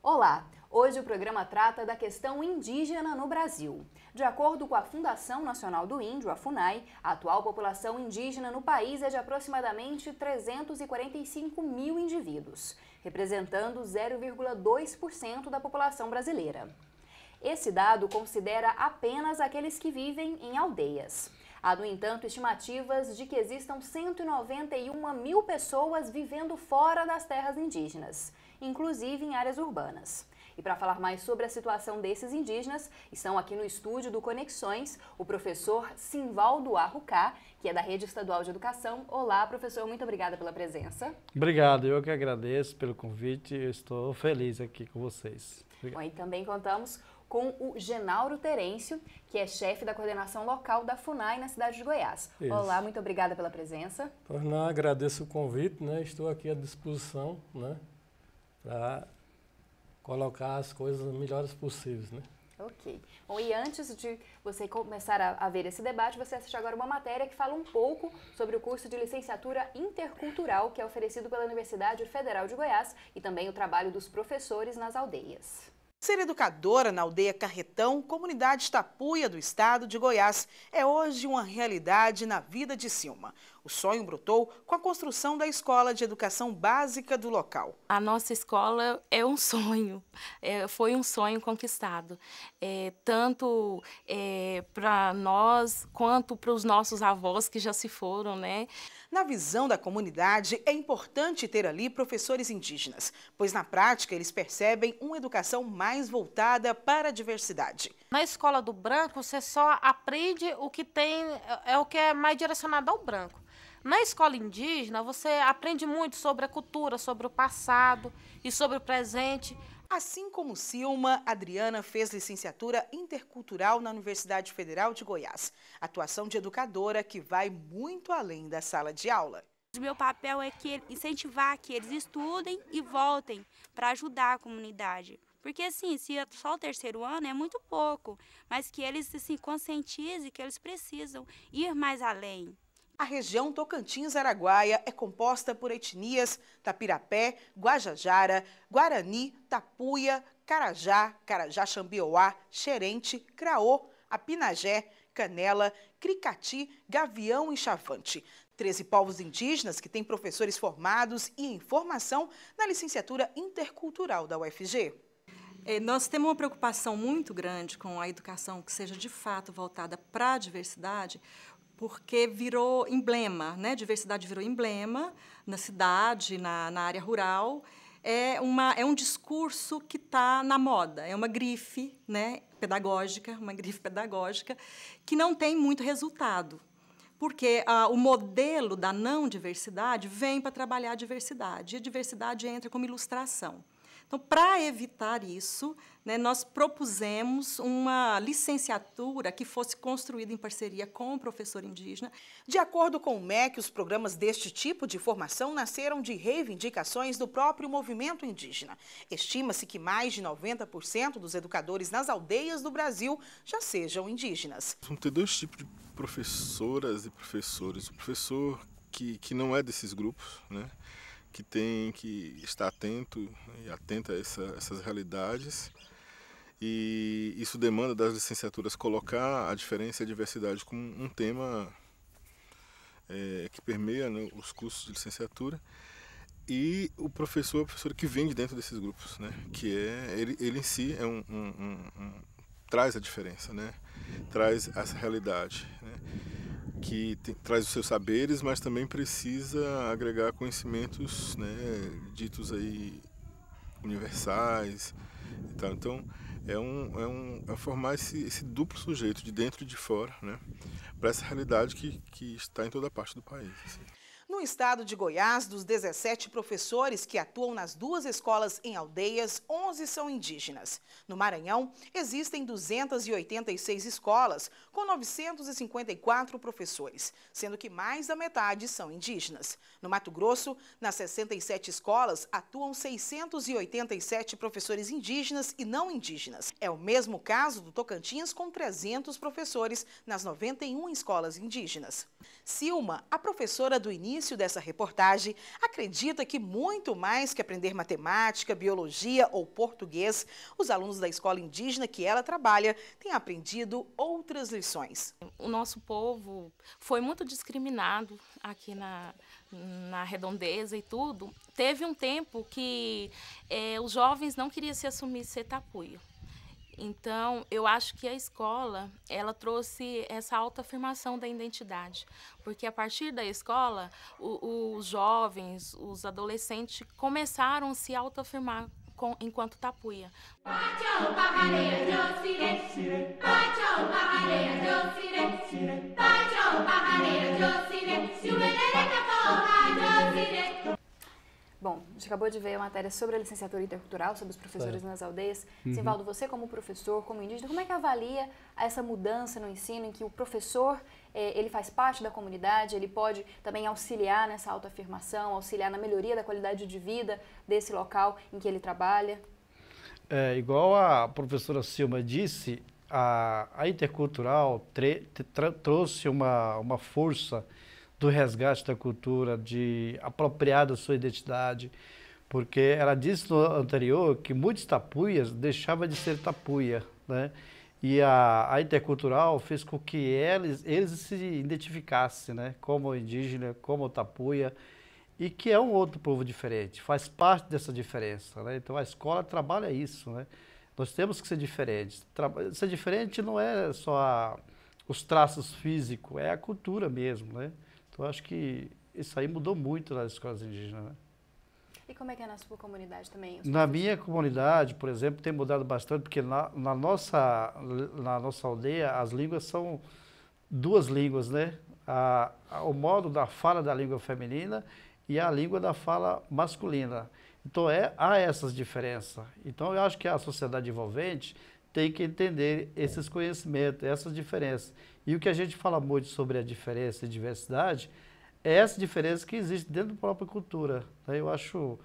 Olá! Hoje o programa trata da questão indígena no Brasil. De acordo com a Fundação Nacional do Índio, a FUNAI, a atual população indígena no país é de aproximadamente 345 mil indivíduos, representando 0,2% da população brasileira. Esse dado considera apenas aqueles que vivem em aldeias. Há, no entanto, estimativas de que existam 191 mil pessoas vivendo fora das terras indígenas inclusive em áreas urbanas. E para falar mais sobre a situação desses indígenas, estão aqui no estúdio do Conexões o professor Simvaldo Arrucá, que é da Rede Estadual de Educação. Olá, professor, muito obrigada pela presença. Obrigado, eu que agradeço pelo convite, eu estou feliz aqui com vocês. Bom, e também contamos com o Genauro Terêncio, que é chefe da coordenação local da FUNAI na cidade de Goiás. Isso. Olá, muito obrigada pela presença. Por agradeço o convite, né? estou aqui à disposição né? para colocar as coisas melhores possíveis, né? Ok. Bom, e antes de você começar a, a, ver esse debate, você assiste agora uma matéria que fala um pouco sobre o curso de licenciatura intercultural que é oferecido pela Universidade Federal de Goiás e também o trabalho dos professores nas aldeias. Ser educadora na aldeia Carretão, comunidade tapuia do estado de Goiás, é hoje uma realidade na vida de Silma. O sonho brotou com a construção da escola de educação básica do local. A nossa escola é um sonho, é, foi um sonho conquistado, é, tanto é, para nós quanto para os nossos avós que já se foram, né? Na visão da comunidade, é importante ter ali professores indígenas, pois na prática eles percebem uma educação mais voltada para a diversidade. Na escola do branco, você só aprende o que tem, é, é o que é mais direcionado ao branco. Na escola indígena, você aprende muito sobre a cultura, sobre o passado e sobre o presente. Assim como Silma, Adriana fez licenciatura intercultural na Universidade Federal de Goiás. Atuação de educadora que vai muito além da sala de aula. O meu papel é que incentivar que eles estudem e voltem para ajudar a comunidade. Porque assim, se é só o terceiro ano é muito pouco, mas que eles se assim, conscientizem que eles precisam ir mais além. A região Tocantins-Araguaia é composta por etnias Tapirapé, Guajajara, Guarani, Tapuia, Carajá, Carajá-Xambioá, Xerente, Craô, Apinagé, Canela, Cricati, Gavião e Chavante. Treze povos indígenas que têm professores formados e em formação na licenciatura intercultural da UFG. É, nós temos uma preocupação muito grande com a educação que seja de fato voltada para a diversidade, porque virou emblema, né? Diversidade virou emblema na cidade, na, na área rural. É, uma, é um discurso que está na moda, é uma grife né, pedagógica, uma grife pedagógica, que não tem muito resultado porque ah, o modelo da não diversidade vem para trabalhar a diversidade, e a diversidade entra como ilustração. Então, para evitar isso, né, nós propusemos uma licenciatura que fosse construída em parceria com o professor indígena. De acordo com o MEC, os programas deste tipo de formação nasceram de reivindicações do próprio movimento indígena. Estima-se que mais de 90% dos educadores nas aldeias do Brasil já sejam indígenas. Vamos ter dois tipos de professoras e professores. O professor que, que não é desses grupos, né? que tem que estar atento e atenta a essa, essas realidades e isso demanda das licenciaturas colocar a diferença e a diversidade como um tema é, que permeia né, os cursos de licenciatura e o professor, a é professora que vem de dentro desses grupos, né? Que é ele, ele em si é um, um, um, um traz a diferença, né? Traz essa realidade, né? que tem, traz os seus saberes, mas também precisa agregar conhecimentos, né? Ditos aí universais e tal. Então é, um, é, um, é formar esse, esse duplo sujeito de dentro e de fora, né? Para essa realidade que, que está em toda parte do país. Assim. No estado de Goiás, dos 17 professores que atuam nas duas escolas em aldeias, 11 são indígenas. No Maranhão, existem 286 escolas, com 954 professores, sendo que mais da metade são indígenas. No Mato Grosso, nas 67 escolas, atuam 687 professores indígenas e não indígenas. É o mesmo caso do Tocantins, com 300 professores nas 91 escolas indígenas. Silma, a professora do início, início dessa reportagem, acredita que muito mais que aprender matemática, biologia ou português, os alunos da escola indígena que ela trabalha têm aprendido outras lições. O nosso povo foi muito discriminado aqui na, na redondeza e tudo. Teve um tempo que eh, os jovens não queriam se assumir ser tapuio. Então, eu acho que a escola, ela trouxe essa autoafirmação da identidade, porque a partir da escola, o, os jovens, os adolescentes começaram a se autoafirmar com, enquanto tapuia. acabou de ver a matéria sobre a licenciatura intercultural, sobre os professores é. nas aldeias. Uhum. Simvaldo, você como professor, como indígena, como é que avalia essa mudança no ensino em que o professor é, ele faz parte da comunidade, ele pode também auxiliar nessa autoafirmação, auxiliar na melhoria da qualidade de vida desse local em que ele trabalha? É, igual a professora Silma disse, a, a intercultural trouxe uma, uma força do resgate da cultura, de apropriar da sua identidade, porque ela disse no anterior que muitos tapuias deixavam de ser tapuia, né? E a, a intercultural fez com que eles, eles se identificassem, né? Como indígena, como tapuia, e que é um outro povo diferente, faz parte dessa diferença, né? Então a escola trabalha isso, né? Nós temos que ser diferentes. ser diferente não é só a, os traços físicos, é a cultura mesmo, né? Então acho que isso aí mudou muito nas escolas indígenas, né? E como é que é na sua comunidade também? Na minha comunidade, por exemplo, tem mudado bastante, porque na, na, nossa, na nossa aldeia as línguas são duas línguas, né? A, a, o modo da fala da língua feminina e a língua da fala masculina. Então é, há essas diferenças. Então eu acho que a sociedade envolvente tem que entender esses conhecimentos, essas diferenças. E o que a gente fala muito sobre a diferença e diversidade é essa diferença que existe dentro da própria cultura. Né? Eu acho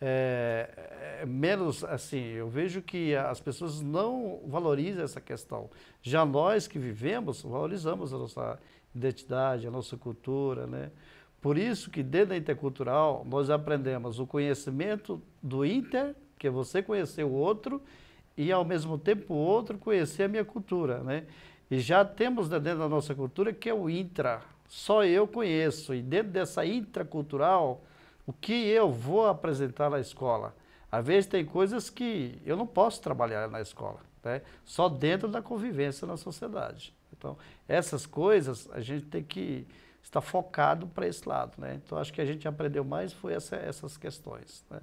é, é, é, menos assim, eu vejo que as pessoas não valorizam essa questão. Já nós que vivemos, valorizamos a nossa identidade, a nossa cultura, né? Por isso que dentro da intercultural nós aprendemos o conhecimento do inter, que é você conhecer o outro, e ao mesmo tempo o outro conhecer a minha cultura, né? E já temos dentro da nossa cultura que é o intra, só eu conheço. E dentro dessa intracultural, o que eu vou apresentar na escola? Às vezes tem coisas que eu não posso trabalhar na escola, né? só dentro da convivência na sociedade. Então, essas coisas a gente tem que estar focado para esse lado. Né? Então, acho que a gente aprendeu mais foi essa, essas questões. Né?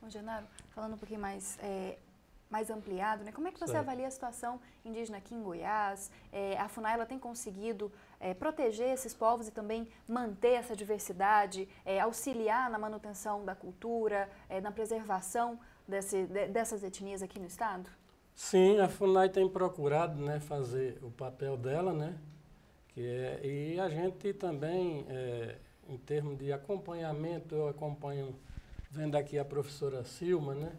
Bom, Genaro, falando um pouquinho mais é, mais ampliado, né? Como é que você avalia a situação indígena aqui em Goiás? É, a FUNAI ela tem conseguido é, proteger esses povos e também manter essa diversidade, é, auxiliar na manutenção da cultura, é, na preservação desse, de, dessas etnias aqui no estado? Sim, a FUNAI tem procurado, né, fazer o papel dela, né? Que é, e a gente também, é, em termos de acompanhamento, eu acompanho vendo aqui a professora Silma, né?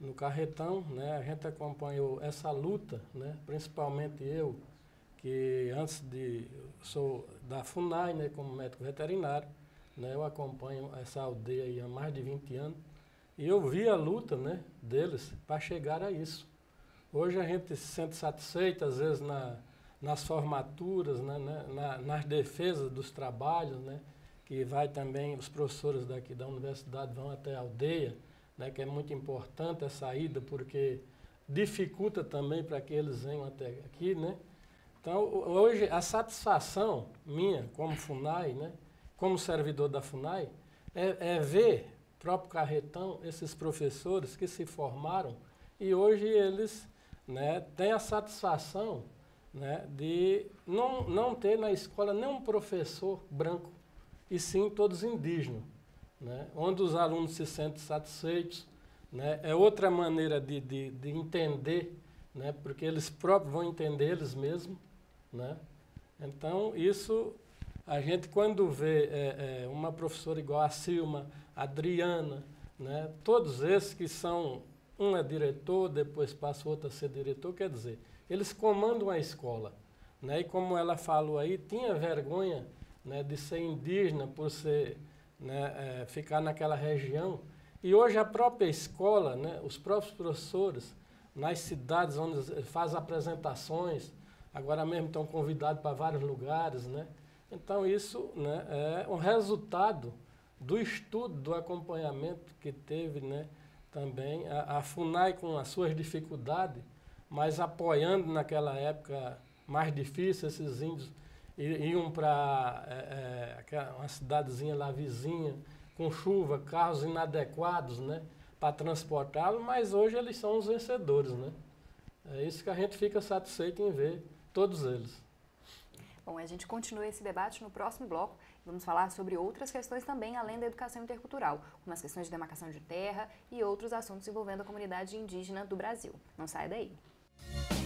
no Carretão, né, a gente acompanhou essa luta, né, principalmente eu, que antes de sou da FUNAI, né, como médico veterinário, né, eu acompanho essa aldeia há mais de 20 anos, e eu vi a luta, né, deles para chegar a isso. Hoje a gente se sente satisfeito, às vezes, na, nas formaturas, né, né, na, nas defesas dos trabalhos, né, que vai também, os professores daqui da universidade vão até a aldeia, né, que é muito importante a saída porque dificulta também para que eles venham até aqui, né? Então, hoje, a satisfação minha como FUNAI, né, como servidor da FUNAI, é, é ver, próprio Carretão, esses professores que se formaram e hoje eles né, têm a satisfação né, de não, não ter na escola nenhum professor branco, e sim todos indígenas né? onde os alunos se sentem satisfeitos. Né? É outra maneira de, de, de entender, né? porque eles próprios vão entender eles mesmos. Né? Então, isso, a gente quando vê é, é, uma professora igual a Silma, a Adriana, né? todos esses que são, um é diretor, depois passa outro a ser diretor, quer dizer, eles comandam a escola. Né? E como ela falou aí, tinha vergonha né, de ser indígena por ser né, é, ficar naquela região. E hoje a própria escola, né, os próprios professores, nas cidades onde eh, faz apresentações, agora mesmo estão convidados para vários lugares. Né? Então isso né, é um resultado do estudo, do acompanhamento que teve né, também a, a FUNAI com as suas dificuldades, mas apoiando naquela época mais difícil esses índios iam para é, é uma cidadezinha lá vizinha, com chuva, carros inadequados, né? Para transportá-lo, mas hoje eles são os vencedores, né? É isso que a gente fica satisfeito em ver, todos eles. Bom, a gente continua esse debate no próximo bloco. Vamos falar sobre outras questões também, além da educação intercultural, como as questões de demarcação de terra e outros assuntos envolvendo a comunidade indígena do Brasil. Não sai daí. Música